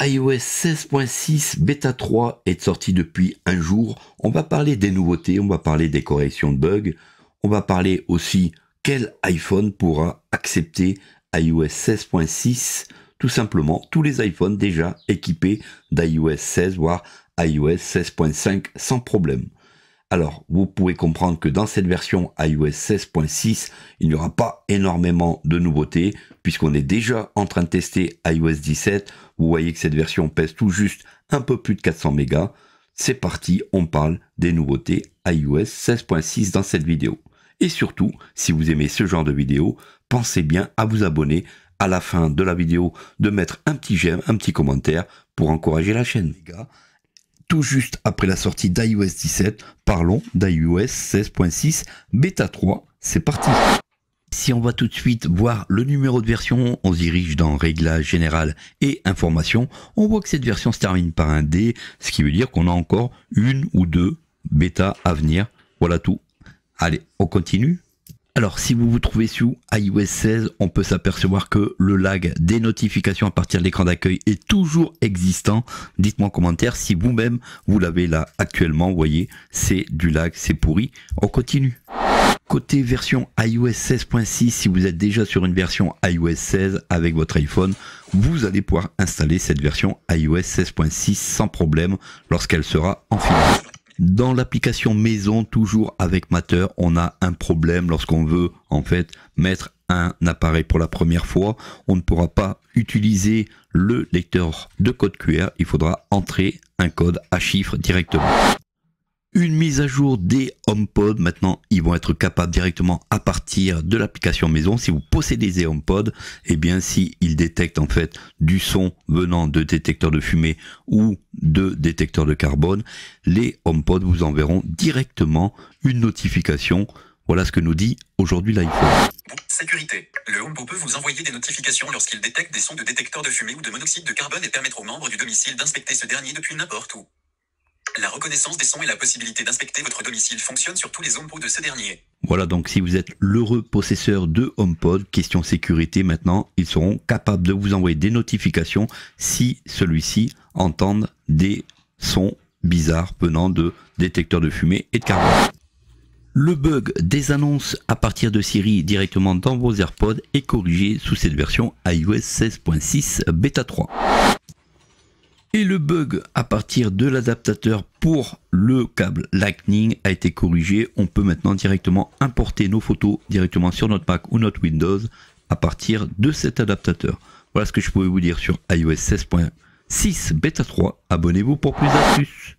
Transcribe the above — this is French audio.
iOS 16.6 Beta 3 est sorti depuis un jour. On va parler des nouveautés, on va parler des corrections de bugs, on va parler aussi quel iPhone pourra accepter iOS 16.6. Tout simplement, tous les iPhones déjà équipés d'iOS 16, voire iOS 16.5 sans problème. Alors, vous pouvez comprendre que dans cette version iOS 16.6, il n'y aura pas énormément de nouveautés, puisqu'on est déjà en train de tester iOS 17. Vous voyez que cette version pèse tout juste un peu plus de 400 mégas. C'est parti, on parle des nouveautés iOS 16.6 dans cette vidéo. Et surtout, si vous aimez ce genre de vidéo, pensez bien à vous abonner à la fin de la vidéo, de mettre un petit j'aime, un petit commentaire pour encourager la chaîne tout juste après la sortie d'iOS 17, parlons d'iOS 16.6 bêta 3. C'est parti si on va tout de suite voir le numéro de version, on se dirige dans Réglages général et Informations. On voit que cette version se termine par un D, ce qui veut dire qu'on a encore une ou deux bêta à venir. Voilà tout. Allez, on continue. Alors, si vous vous trouvez sous iOS 16, on peut s'apercevoir que le lag des notifications à partir de l'écran d'accueil est toujours existant. Dites-moi en commentaire si vous-même vous, l'avez là actuellement. Vous voyez, c'est du lag, c'est pourri. On continue. Côté version iOS 16.6, si vous êtes déjà sur une version iOS 16 avec votre iPhone, vous allez pouvoir installer cette version iOS 16.6 sans problème lorsqu'elle sera en finale. Dans l'application maison, toujours avec Matter, on a un problème lorsqu'on veut en fait mettre un appareil pour la première fois. On ne pourra pas utiliser le lecteur de code QR, il faudra entrer un code à chiffres directement une mise à jour des HomePod. Maintenant, ils vont être capables directement à partir de l'application maison. Si vous possédez des HomePod, et eh bien, s'ils détectent en fait du son venant de détecteurs de fumée ou de détecteurs de carbone, les HomePod vous enverront directement une notification. Voilà ce que nous dit aujourd'hui l'iPhone. Sécurité. Le HomePod peut vous envoyer des notifications lorsqu'il détecte des sons de détecteurs de fumée ou de monoxyde de carbone et permettre aux membres du domicile d'inspecter ce dernier depuis n'importe où. La reconnaissance des sons et la possibilité d'inspecter votre domicile fonctionnent sur tous les HomePod de ce dernier. Voilà donc si vous êtes l'heureux possesseur de HomePod, question sécurité maintenant, ils seront capables de vous envoyer des notifications si celui-ci entend des sons bizarres venant de détecteurs de fumée et de carbone. Le bug des annonces à partir de Siri directement dans vos AirPods est corrigé sous cette version iOS 16.6 Beta 3. Et le bug à partir de l'adaptateur pour le câble Lightning a été corrigé. On peut maintenant directement importer nos photos directement sur notre Mac ou notre Windows à partir de cet adaptateur. Voilà ce que je pouvais vous dire sur iOS 16.6 Beta 3. Abonnez-vous pour plus d'astuces.